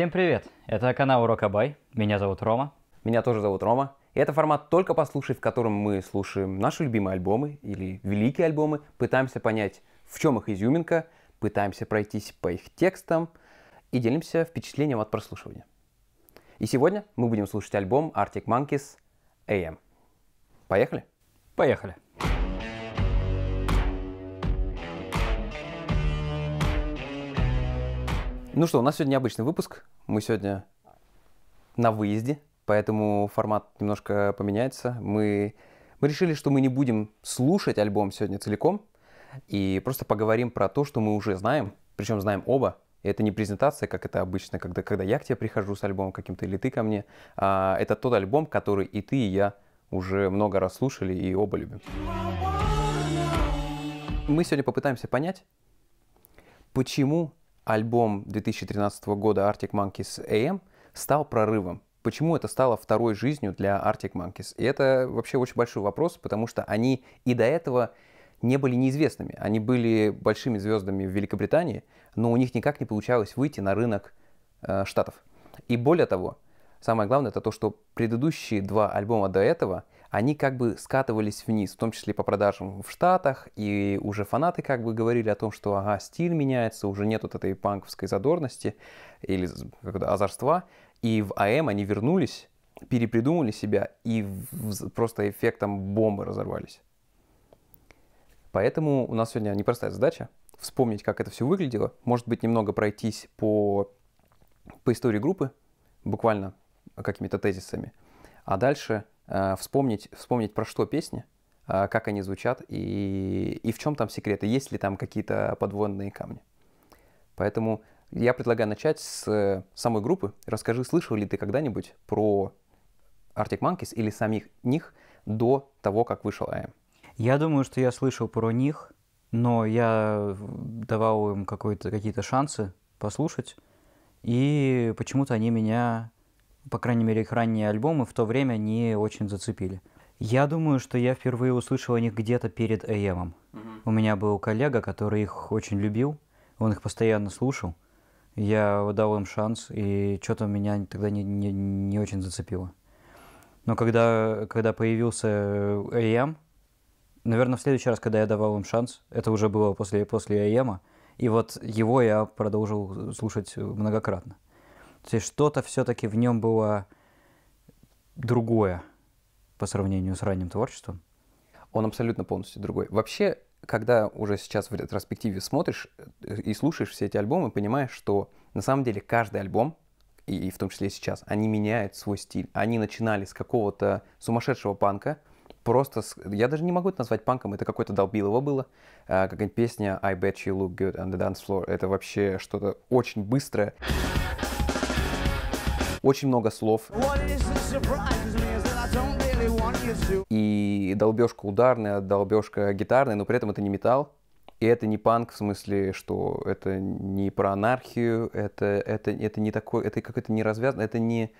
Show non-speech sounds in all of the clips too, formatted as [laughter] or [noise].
Всем привет! Это канал Урокабай. Меня зовут Рома. Меня тоже зовут Рома. И это формат «Только послушай», в котором мы слушаем наши любимые альбомы или великие альбомы, пытаемся понять, в чем их изюминка, пытаемся пройтись по их текстам и делимся впечатлением от прослушивания. И сегодня мы будем слушать альбом Arctic Monkeys AM. Поехали? Поехали. Ну что, у нас сегодня необычный выпуск. Мы сегодня на выезде, поэтому формат немножко поменяется. Мы, мы решили, что мы не будем слушать альбом сегодня целиком и просто поговорим про то, что мы уже знаем, причем знаем оба. И это не презентация, как это обычно, когда, когда я к тебе прихожу с альбомом каким-то или ты ко мне. А, это тот альбом, который и ты, и я уже много раз слушали и оба любим. Мы сегодня попытаемся понять, почему альбом 2013 года Arctic Monkeys AM стал прорывом? Почему это стало второй жизнью для Arctic Monkeys? И это вообще очень большой вопрос, потому что они и до этого не были неизвестными. Они были большими звездами в Великобритании, но у них никак не получалось выйти на рынок э, Штатов. И более того, самое главное, это то, что предыдущие два альбома до этого — они как бы скатывались вниз, в том числе по продажам в Штатах, и уже фанаты как бы говорили о том, что ага, стиль меняется, уже нет вот этой панковской задорности или азарства, и в АМ они вернулись, перепридумали себя и просто эффектом бомбы разорвались. Поэтому у нас сегодня непростая задача вспомнить, как это все выглядело, может быть, немного пройтись по, по истории группы, буквально какими-то тезисами, а дальше Э, вспомнить, вспомнить про что песни, э, как они звучат и, и в чем там секреты, есть ли там какие-то подводные камни. Поэтому я предлагаю начать с самой группы. Расскажи, слышал ли ты когда-нибудь про Arctic Monkeys или самих них до того, как вышел АМ? Эм»? Я думаю, что я слышал про них, но я давал им какие-то шансы послушать, и почему-то они меня по крайней мере, их ранние альбомы в то время не очень зацепили. Я думаю, что я впервые услышал о них где-то перед AM. Угу. У меня был коллега, который их очень любил, он их постоянно слушал. Я дал им шанс, и что-то меня тогда не, не, не очень зацепило. Но когда, когда появился AM, наверное, в следующий раз, когда я давал им шанс, это уже было после, после AM, и вот его я продолжил слушать многократно. То есть что-то все-таки в нем было другое по сравнению с ранним творчеством. Он абсолютно полностью другой. Вообще, когда уже сейчас в ретроспективе смотришь э, и слушаешь все эти альбомы, понимаешь, что на самом деле каждый альбом, и, и в том числе сейчас, они меняют свой стиль. Они начинали с какого-то сумасшедшего панка, просто... С... Я даже не могу это назвать панком, это какое-то долбилово было. А, какая-нибудь песня «I bet you look good on the dance floor». Это вообще что-то очень быстрое. Очень много слов. И долбежка ударная, долбежка гитарная, но при этом это не металл. И это не панк в смысле, что это не про анархию, это, это, это не такой, это какое-то не развязано, это не...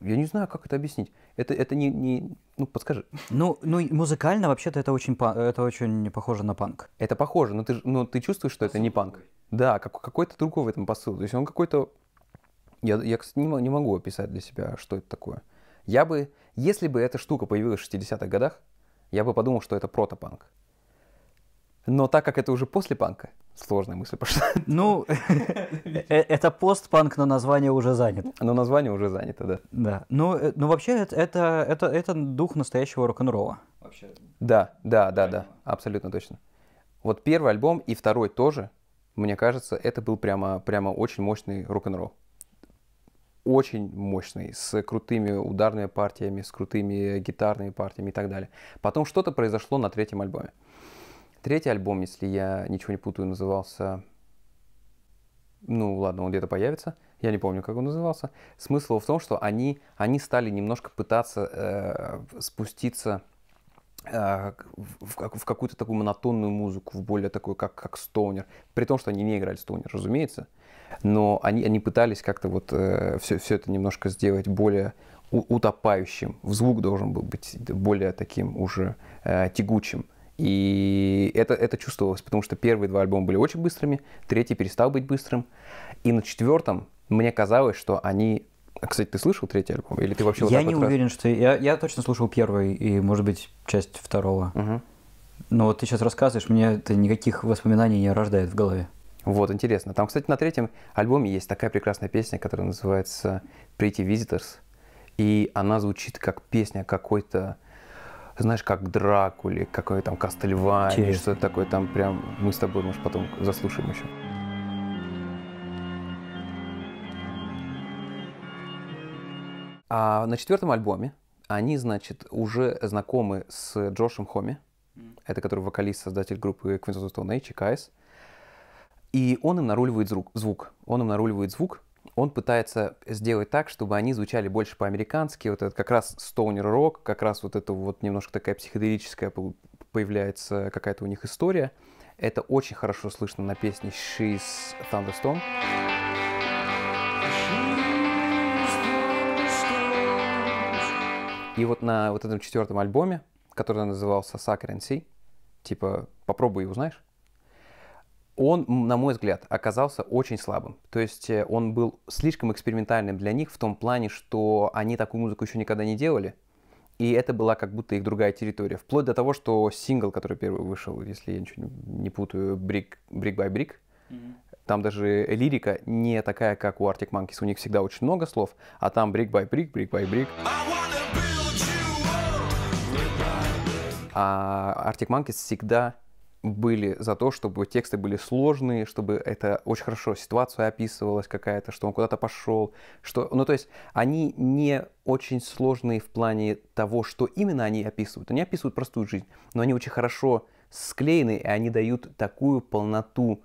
Я не знаю, как это объяснить. Это, это не, не... Ну, подскажи. Ну, ну музыкально вообще-то это очень, это очень похоже на панк. Это похоже, но ты, но ты чувствуешь, что посыл это не панк. Другой. Да, как, какой-то другой в этом посыл. То есть он какой-то я, я кстати, не, не могу описать для себя, что это такое. Я бы, если бы эта штука появилась в 60-х годах, я бы подумал, что это протопанк. Но так как это уже после панка, сложная мысль пошла. [laughs] Ну, [laughs] э, это постпанк, но название уже занято. Но название уже занято, да. Да. Ну, э, ну вообще, это, это, это, это дух настоящего рок-н-ролла. Вообще. Да, да, да, да, абсолютно точно. Вот первый альбом и второй тоже, мне кажется, это был прямо, прямо очень мощный рок-н-ролл очень мощный, с крутыми ударными партиями, с крутыми гитарными партиями и так далее. Потом что-то произошло на третьем альбоме. Третий альбом, если я ничего не путаю, назывался... Ну, ладно, он где-то появится. Я не помню, как он назывался. Смысл в том, что они, они стали немножко пытаться э, спуститься Э, в, в какую-то такую монотонную музыку, в более такую, как, как стонер. При том, что они не играли стонер, разумеется. Но они, они пытались как-то вот э, все, все это немножко сделать более у, утопающим. Звук должен был быть более таким уже э, тягучим. И это, это чувствовалось, потому что первые два альбома были очень быстрыми, третий перестал быть быстрым. И на четвертом мне казалось, что они а, кстати, ты слышал третий альбом? Или ты вообще... Вот я не раз... уверен, что... Я, я точно слушал первый и, может быть, часть второго. Угу. Но вот ты сейчас рассказываешь, мне это никаких воспоминаний не рождает в голове. Вот, интересно. Там, кстати, на третьем альбоме есть такая прекрасная песня, которая называется «Pretty Visitors». И она звучит как песня какой-то, знаешь, как Дракули, какой там Кастельвай, что-то такое там прям. Мы с тобой, может, потом заслушаем еще. А на четвертом альбоме они, значит, уже знакомы с Джошем Хоми, mm. это который вокалист, создатель группы Queens of the Stone Age, КС. И он им наруливает звук. Он им наруливает звук. Он пытается сделать так, чтобы они звучали больше по-американски. Вот это как раз стоунер рок, как раз вот это вот немножко такая психоделическая появляется какая-то у них история. Это очень хорошо слышно на песне She's Thunderstorm. Thunderstorm. И вот на вот этом четвертом альбоме, который назывался Sacrancy, типа «Попробуй и узнаешь», он, на мой взгляд, оказался очень слабым. То есть э, он был слишком экспериментальным для них в том плане, что они такую музыку еще никогда не делали, и это была как будто их другая территория. Вплоть до того, что сингл, который первый вышел, если я ничего не путаю, Brick, Brick by Brick, mm-hmm. там даже лирика не такая, как у Arctic Monkeys. У них всегда очень много слов, а там Brick by Brick, Brick by Brick. I wanna be а Arctic Monkeys всегда были за то, чтобы тексты были сложные, чтобы это очень хорошо ситуация описывалась какая-то, что он куда-то пошел, что, ну то есть они не очень сложные в плане того, что именно они описывают. Они описывают простую жизнь, но они очень хорошо склеены и они дают такую полноту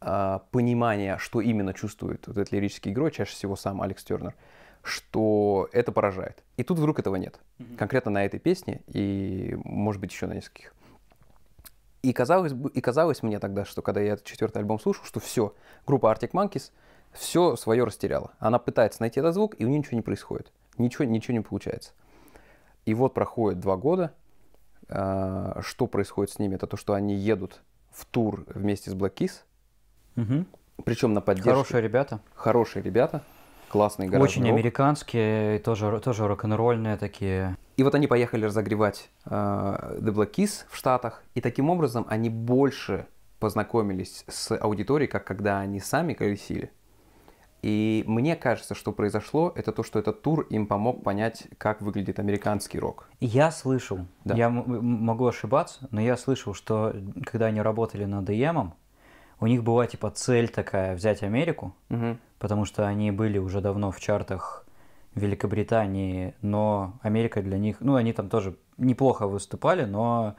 э, понимания, что именно чувствует вот этот лирический герой, чаще всего сам Алекс Тернер. Э, что это поражает. И тут вдруг этого нет. Конкретно на этой песне и, может быть, еще на нескольких. И казалось, бы, и казалось мне тогда, что когда я этот четвертый альбом слушал, что все, группа Arctic Monkeys все свое растеряла. Она пытается найти этот звук, и у нее ничего не происходит. Ничего, ничего не получается. И вот проходит два года. А, что происходит с ними? Это то, что они едут в тур вместе с Black Kiss. Угу. Причем на поддержку. Хорошие ребята. Хорошие ребята классный гараж Очень рок. американские, тоже, тоже рок-н-ролльные такие. И вот они поехали разогревать э, The Black Keys в Штатах, и таким образом они больше познакомились с аудиторией, как когда они сами колесили. И мне кажется, что произошло, это то, что этот тур им помог понять, как выглядит американский рок. Я слышал, да. я могу ошибаться, но я слышал, что когда они работали над ДМом, у них была типа цель такая взять Америку, угу потому что они были уже давно в чартах Великобритании, но Америка для них, ну, они там тоже неплохо выступали, но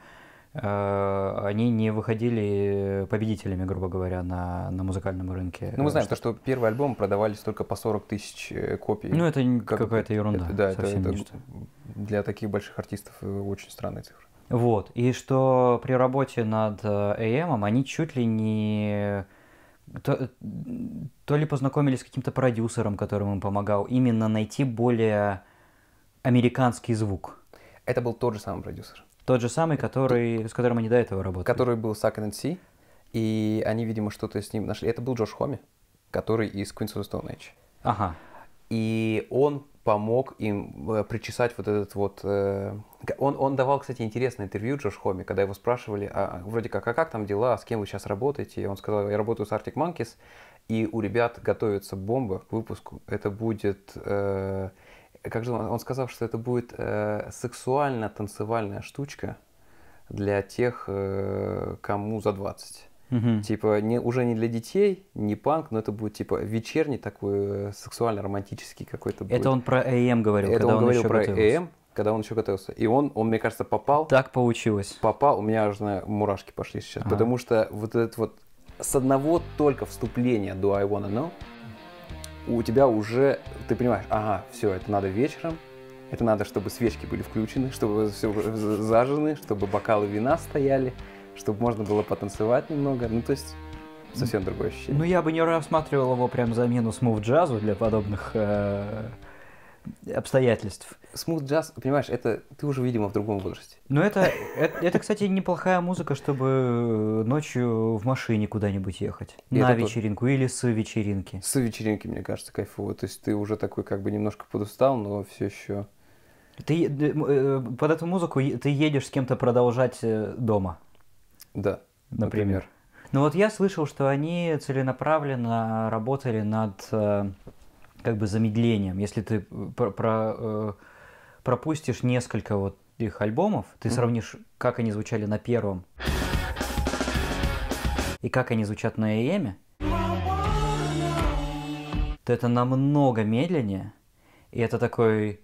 э, они не выходили победителями, грубо говоря, на, на музыкальном рынке. Ну, мы знаем, что... то, что первый альбом продавались только по 40 тысяч э, копий. Ну, это как... какая-то ерунда. Это, да, совсем это, это для таких больших артистов э, очень странная цифра. Вот, и что при работе над э, AM они чуть ли не то, э, то ли познакомились с каким-то продюсером, который им помогал именно найти более американский звук. Это был тот же самый продюсер. Тот же самый, который, с которым они до этого работали. Который был Suck and See, и они, видимо, что-то с ним нашли. Это был Джош Хоми, который из Queens of the Stone Age. Ага. И он помог им э, причесать вот этот вот... Э, он, он давал, кстати, интересное интервью Джош Хоми, когда его спрашивали, а, а вроде как, а как там дела, с кем вы сейчас работаете? И он сказал, я работаю с Arctic Monkeys, и у ребят готовится бомба к выпуску. Это будет... Э, как же он, он сказал, что это будет э, сексуально-танцевальная штучка для тех, э, кому за 20. Угу. Типа, не, уже не для детей, не панк, но это будет типа вечерний такой э, сексуально-романтический какой-то. будет Это он про ЭМ говорил, это когда он, он говорил еще про готовился. ЭМ, когда он еще готовился. И он, он, мне кажется, попал. Так получилось. Попал, у меня уже на мурашки пошли сейчас. Ага. Потому что вот этот вот с одного только вступления до I Wanna Know у тебя уже, ты понимаешь, ага, все, это надо вечером, это надо, чтобы свечки были включены, чтобы все зажжены, чтобы бокалы вина стояли, чтобы можно было потанцевать немного. Ну, то есть совсем другое ощущение. Ну, я бы не рассматривал его прям замену смув-джазу для подобных э, обстоятельств. Смув-джаз, понимаешь, это ты уже, видимо, в другом возрасте. Ну, это, это, это, кстати, неплохая музыка, чтобы ночью в машине куда-нибудь ехать. И на вечеринку тот... или с вечеринки. С вечеринки, мне кажется, кайфово. То есть ты уже такой как бы немножко подустал, но все еще... Ты, э, э, под эту музыку ты едешь с кем-то продолжать э, дома. Да. Например. например. Ну вот я слышал, что они целенаправленно работали над э, как бы замедлением. Если ты э, про, про, э, пропустишь несколько вот их альбомов, ты mm-hmm. сравнишь, как они звучали на первом и как они звучат на ЭМе, то это намного медленнее, и это такой...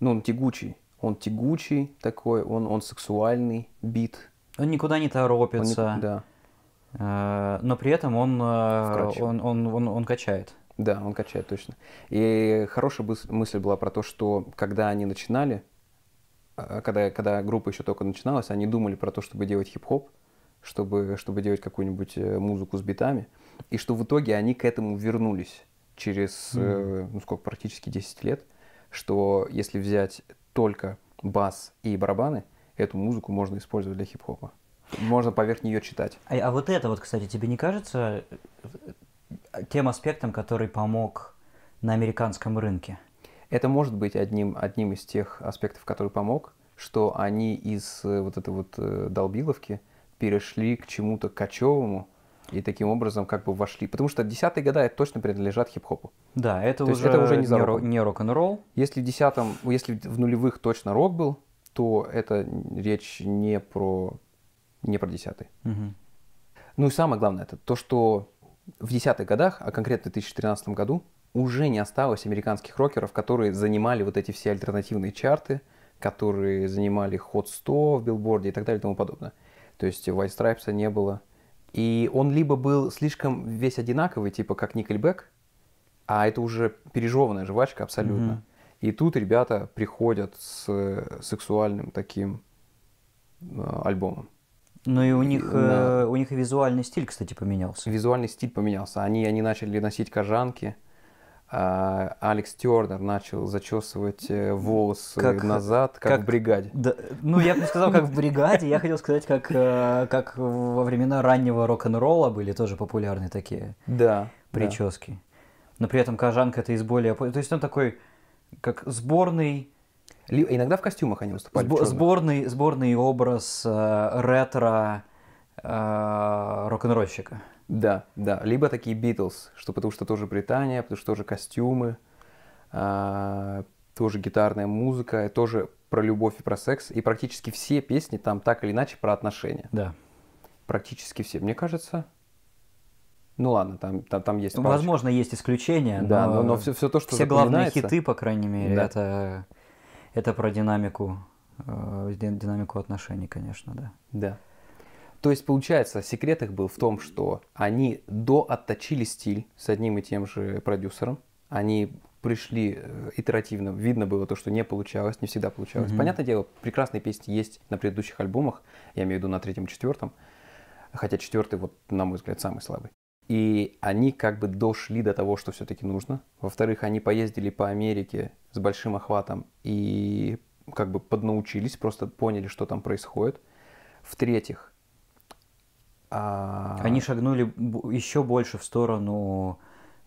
Ну, он тягучий, он тягучий такой, он, он сексуальный бит, он никуда не торопится. Он не... Да. Э, но при этом он, э, он, он, он, он качает. Да, он качает, точно. И хорошая мысль была про то, что когда они начинали, э, когда, когда группа еще только начиналась, они думали про то, чтобы делать хип-хоп, чтобы, чтобы делать какую-нибудь музыку с битами, и что в итоге они к этому вернулись через, mm-hmm. ну сколько, практически 10 лет, что если взять только бас и барабаны, эту музыку можно использовать для хип-хопа. Можно поверх нее читать. А, а вот это вот, кстати, тебе не кажется э, тем аспектом, который помог на американском рынке? Это может быть одним, одним из тех аспектов, который помог, что они из э, вот этой вот э, долбиловки перешли к чему-то кочевому, и таким образом как бы вошли. Потому что десятые года это точно принадлежат хип-хопу. Да, это, уже, это уже не, не, рок, н ролл Если в если в нулевых точно рок был, то это речь не про, не про десятый. Угу. Ну и самое главное, это то, что в десятых годах, а конкретно в 2013 году, уже не осталось американских рокеров, которые занимали вот эти все альтернативные чарты, которые занимали ход 100 в билборде и так далее и тому подобное. То есть White Stripes не было. И он либо был слишком весь одинаковый, типа как Nickelback, а это уже пережеванная жвачка абсолютно. И тут ребята приходят с э, сексуальным таким э, альбомом. Ну и у них, на... э, у них и визуальный стиль, кстати, поменялся. Визуальный стиль поменялся. Они, они начали носить кожанки. А Алекс Тернер начал зачесывать э, волосы как, назад, как, как в бригаде. Да, ну, я бы не сказал, как в бригаде, я хотел сказать, как, как во времена раннего рок-н-ролла были тоже популярны такие да, прически. Да. Но при этом кожанка это из более... То есть он такой как сборный Иногда в костюмах они выступали. Сбо- сборный, сборный образ э, ретро э, рок-н-ролльщика. Да, да. Либо такие Битлз, что потому что тоже Британия, потому что тоже костюмы, э, тоже гитарная музыка, тоже про любовь и про секс. И практически все песни там так или иначе про отношения. Да. Практически все. Мне кажется, ну ладно, там, там, там есть. Палочка. Возможно, есть исключения. Да, но, но, но все, все то, что все главные хиты, по крайней мере, да. это это про динамику, э, динамику отношений, конечно, да. Да. То есть, получается, секрет их был в том, что они доотточили стиль с одним и тем же продюсером. Они пришли э, итеративно. Видно было то, что не получалось, не всегда получалось. Mm-hmm. Понятное дело, прекрасные песни есть на предыдущих альбомах, я имею в виду на третьем четвертом. Хотя четвертый, вот, на мой взгляд, самый слабый. И они как бы дошли до того, что все-таки нужно. Во-вторых, они поездили по Америке с большим охватом и как бы поднаучились, просто поняли, что там происходит. В-третьих, а, они шагнули еще больше в сторону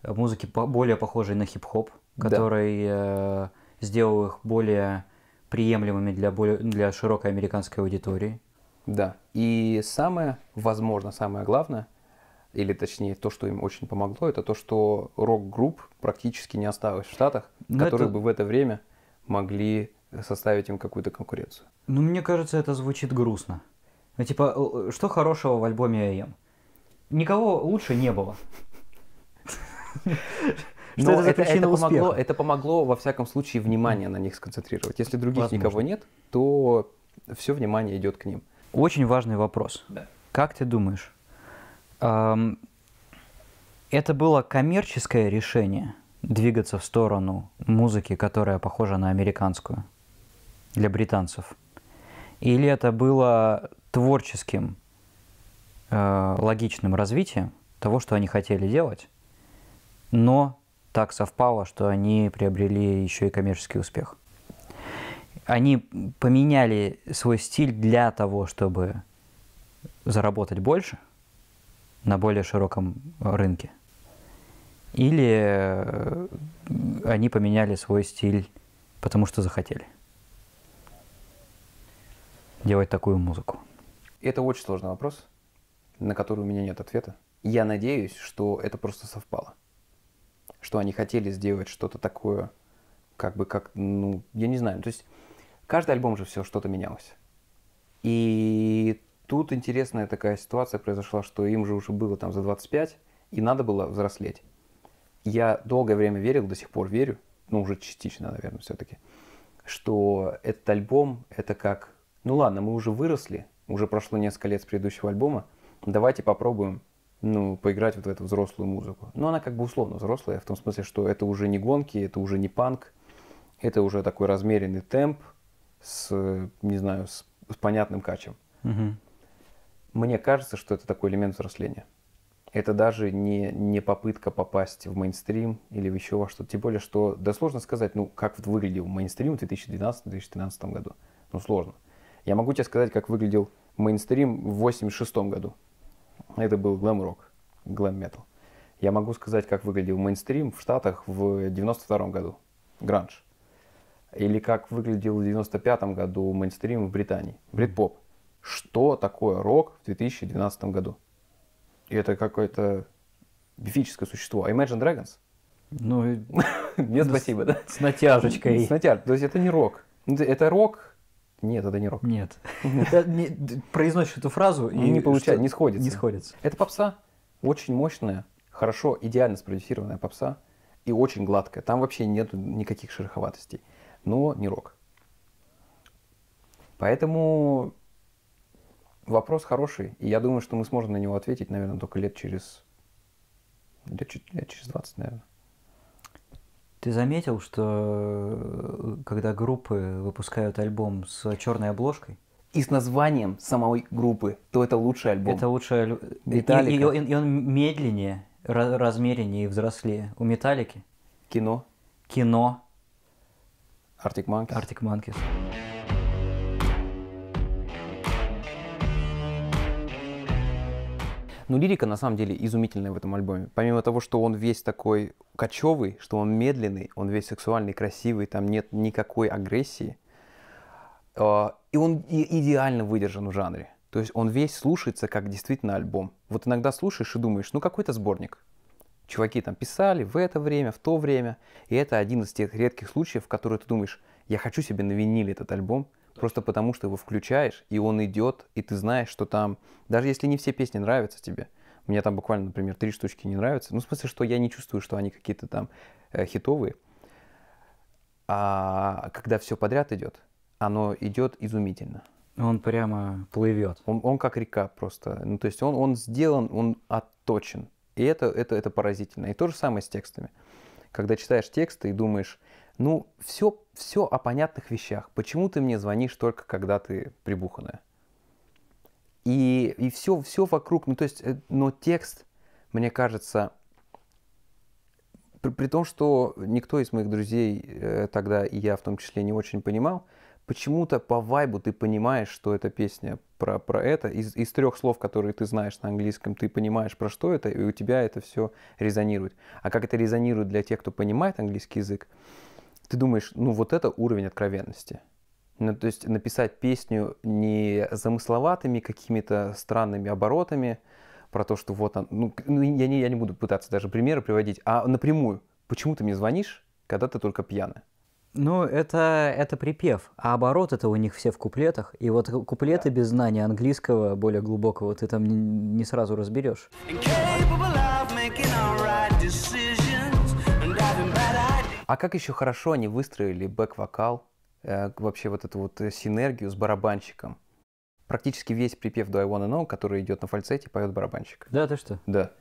э, музыки более похожей на хип-хоп, который да. Э, сделал их более приемлемыми для, для широкой американской аудитории. Да. И самое, возможно, самое главное, или точнее то, что им очень помогло, это то, что рок-групп практически не осталось в Штатах, Но ну, которые это... бы в это время могли составить им какую-то конкуренцию. Ну, мне кажется, это звучит грустно. Ну, типа, э, э, что хорошего в альбоме АМ? Эм»? Никого лучше не было. Что это, это, это, помогло, это помогло, во всяком случае, внимание на них сконцентрировать. Если других никого нет, то все внимание идет к ним. Очень важный вопрос. Как ты думаешь, это было коммерческое решение двигаться в сторону музыки, которая похожа на американскую для британцев? Или это было творческим, э, логичным развитием того, что они хотели делать, но так совпало, что они приобрели еще и коммерческий успех? Они поменяли свой стиль для того, чтобы заработать больше, на более широком э, рынке. Или э, они поменяли свой стиль, потому что захотели делать такую музыку. Это очень сложный вопрос, на который у меня нет ответа. Я надеюсь, что это просто совпало. Что они хотели сделать что-то такое, как бы как, ну, я не знаю. То есть каждый альбом же все что-то менялось. И Тут интересная такая ситуация произошла, что им же уже было там за 25, и надо было взрослеть. Я долгое время верил, до сих пор верю, ну уже частично, наверное, все-таки, что этот альбом это как, ну ладно, мы уже выросли, уже прошло несколько лет с предыдущего альбома, давайте попробуем ну, поиграть вот в эту взрослую музыку. Но она как бы условно взрослая, в том смысле, что это уже не гонки, это уже не панк, это уже такой размеренный темп с, не знаю, с, с понятным качем. Угу. Мне кажется, что это такой элемент взросления. Это даже не, не попытка попасть в мейнстрим или в еще во что-то. Тем более, что да сложно сказать, ну, как выглядел мейнстрим в 2012-2013 году. Ну, сложно. Я могу тебе сказать, как выглядел мейнстрим в 86 году. Это был глэм-рок, глэм-метал. Я могу сказать, как выглядел мейнстрим в Штатах в 92 году. Гранж. Или как выглядел в 95 году мейнстрим в Британии. Брит Бритпоп что такое рок в 2012 году. И это какое-то мифическое существо. А Imagine Dragons? Ну, [laughs] нет, спасибо, да? С натяжечкой. С натяжкой. То есть это не рок. Это рок, нет, это не рок. Нет. [laughs] Произносишь эту фразу и... Не получается, не сходится. Не сходится. Это попса. Очень мощная, хорошо, идеально спродюсированная попса. И очень гладкая. Там вообще нет никаких шероховатостей. Но не рок. Поэтому Вопрос хороший, и я думаю, что мы сможем на него ответить, наверное, только лет через... Лет, лет через 20, наверное. Ты заметил, что э, когда группы выпускают альбом с черной обложкой, и с названием самой группы, то это лучший альбом. Это лучший альбом. И, и, и он медленнее, размереннее и взрослее. У Металлики. Кино. Кино. Arctic Monkeys. Arctic Monkeys. Но ну, лирика, на самом деле, изумительная в этом альбоме. Помимо того, что он весь такой кочевый, что он медленный, он весь сексуальный, красивый, там нет никакой агрессии. Э, и он идеально выдержан в жанре. То есть он весь слушается как действительно альбом. Вот иногда слушаешь и думаешь, ну какой-то сборник. Чуваки там писали в это время, в то время. И это один из тех редких случаев, в которые ты думаешь, я хочу себе на виниле этот альбом, Просто потому, что его включаешь, и он идет, и ты знаешь, что там, даже если не все песни нравятся тебе, мне там буквально, например, три штучки не нравятся, ну, в смысле, что я не чувствую, что они какие-то там э, хитовые, а когда все подряд идет, оно идет изумительно. Он прямо плывет. Он, он как река просто. Ну, то есть он, он сделан, он отточен. И это, это, это поразительно. И то же самое с текстами. Когда читаешь тексты и думаешь, ну, все, все о понятных вещах. Почему ты мне звонишь только, когда ты прибуханная? И, и все, все вокруг, ну, то есть, э, но текст, мне кажется, при, при том, что никто из моих друзей э, тогда, и я в том числе, не очень понимал, почему-то по вайбу ты понимаешь, что эта песня про, про это. Из, из трех слов, которые ты знаешь на английском, ты понимаешь, про что это, и у тебя это все резонирует. А как это резонирует для тех, кто понимает английский язык, ты думаешь, ну вот это уровень откровенности. Ну, то есть написать песню не замысловатыми какими-то странными оборотами, про то, что вот он, ну, ну я не, я не буду пытаться даже примеры приводить, а напрямую, почему ты мне звонишь, когда ты только пьяный? Ну, это, это припев, а оборот это у них все в куплетах. И вот куплеты без знания английского, более глубокого, ты там не, не сразу разберешь. А как еще хорошо они выстроили бэк-вокал, э, вообще вот эту вот э, синергию с барабанщиком. Практически весь припев до I Wanna Know», который идет на фальцете, поет барабанщик. Да, ты что? Да.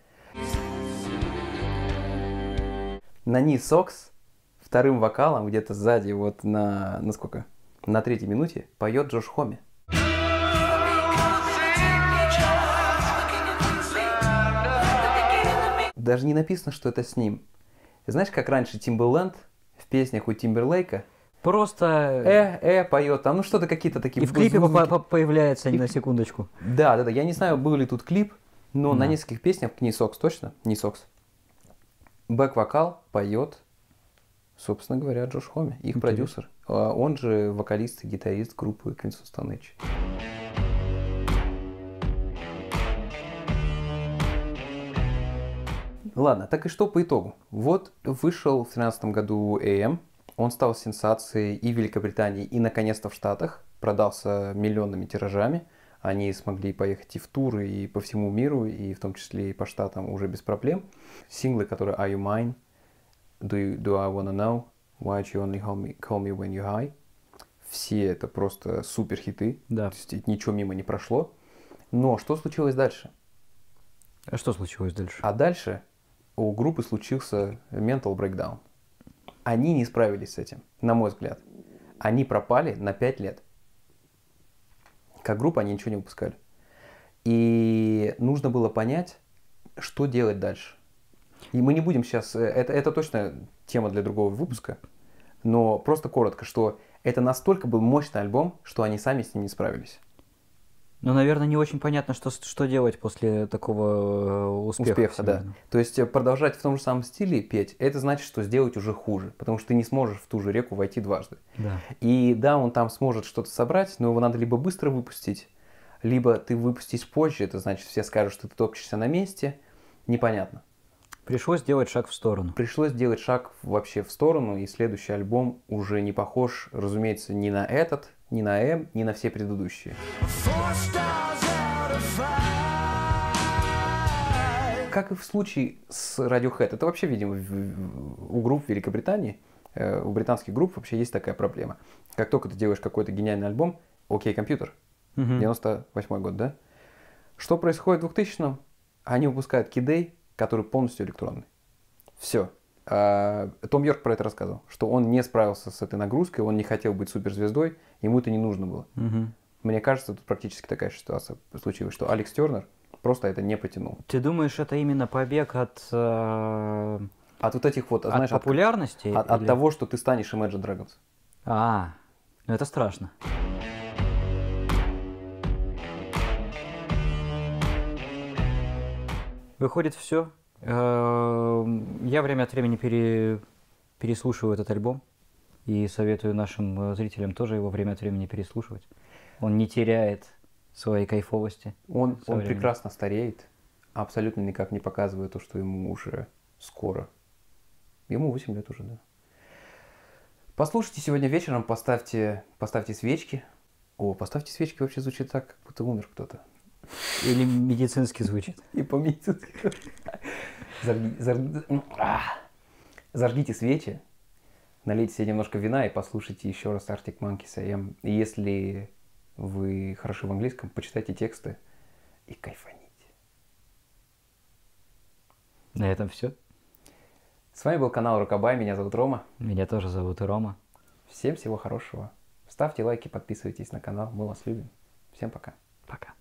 На низ Сокс вторым вокалом, где-то сзади, вот на, на сколько? На третьей минуте поет Джош Хоми. Даже не написано, что это с ним знаешь, как раньше Тимберленд в песнях у Тимберлейка Просто... Э, э, поет там, ну что-то какие-то такие... И в клипе по -по появляется и... на секундочку. Да, да, да, я не знаю, был ли тут клип, но да. на нескольких песнях, не Сокс точно, не Сокс, бэк-вокал поет, собственно говоря, Джош Хоми, их Интересно. продюсер. А он же вокалист и гитарист группы Queens of Stone Ладно, так и что по итогу? Вот вышел в 2013 году AM, он стал сенсацией и в Великобритании, и наконец-то в Штатах, продался миллионными тиражами, они смогли поехать и в туры, и по всему миру, и в том числе и по штатам уже без проблем. Синглы, которые Are You Mine, Do, you, do I Wanna Know, "Why You Only call me, call me When You're High, все это просто супер хиты, да. то есть ничего мимо не прошло. Но что случилось дальше? А что случилось дальше? А дальше у группы случился mental breakdown. Они не справились с этим, на мой взгляд. Они пропали на 5 лет. Как группа они ничего не выпускали. И нужно было понять, что делать дальше. И мы не будем сейчас... Э, это, это точно тема для другого выпуска. Но просто коротко, что это настолько был мощный альбом, что они сами с ним не справились. Ну, наверное, не очень понятно, что, что делать после такого э, успеха. Успеха, да. То есть э, продолжать в том же самом стиле петь, это значит, что сделать уже хуже, потому что ты не сможешь в ту же реку войти дважды. Да. И да, он там сможет что-то собрать, но его надо либо быстро выпустить, либо ты выпустишь позже, это значит, все скажут, что ты топчешься на месте, непонятно. Пришлось сделать шаг в сторону. Пришлось сделать шаг вообще в сторону, и следующий альбом уже не похож, разумеется, ни на этот, ни на М, ни на все предыдущие. Как и в случае с Radiohead, это вообще, видимо, у групп Великобритании, э, у британских групп вообще есть такая проблема. Как только ты делаешь какой-то гениальный альбом, окей, компьютер, 98 год, да? Что происходит в 2000-м? Они выпускают Кидей, который полностью электронный. Все. А, Том Йорк про это рассказывал, что он не справился с этой нагрузкой, он не хотел быть суперзвездой, ему это не нужно было. Угу. Мне кажется, тут практически такая ситуация случилась, что Алекс Тернер просто это не потянул. Ты думаешь, это именно побег от... Э... От вот этих вот, а от знаешь, популярности? От, или... от того, что ты станешь Imagine Dragons. А, ну это страшно. Выходит все. Эм, я время от времени пере... переслушиваю этот альбом и советую нашим э, зрителям тоже его время от времени переслушивать. Он не теряет своей кайфовости. Он, он прекрасно стареет, абсолютно никак не показывая то, что ему уже скоро. Ему 8 лет уже, да. Послушайте сегодня вечером, поставьте, поставьте свечки. О, поставьте свечки вообще звучит так, как будто умер кто-то. Или медицински звучит. И по-медицински. А, зажгите свечи, налейте себе немножко вина и послушайте еще раз Arctic Monkeys. А и если вы хороши в английском, почитайте тексты и кайфаните. На этом все. С вами был канал Рукобай, меня зовут Рома. Меня тоже зовут Рома. Всем всего хорошего. Ставьте лайки, подписывайтесь на канал, мы вас любим. Всем пока. Пока.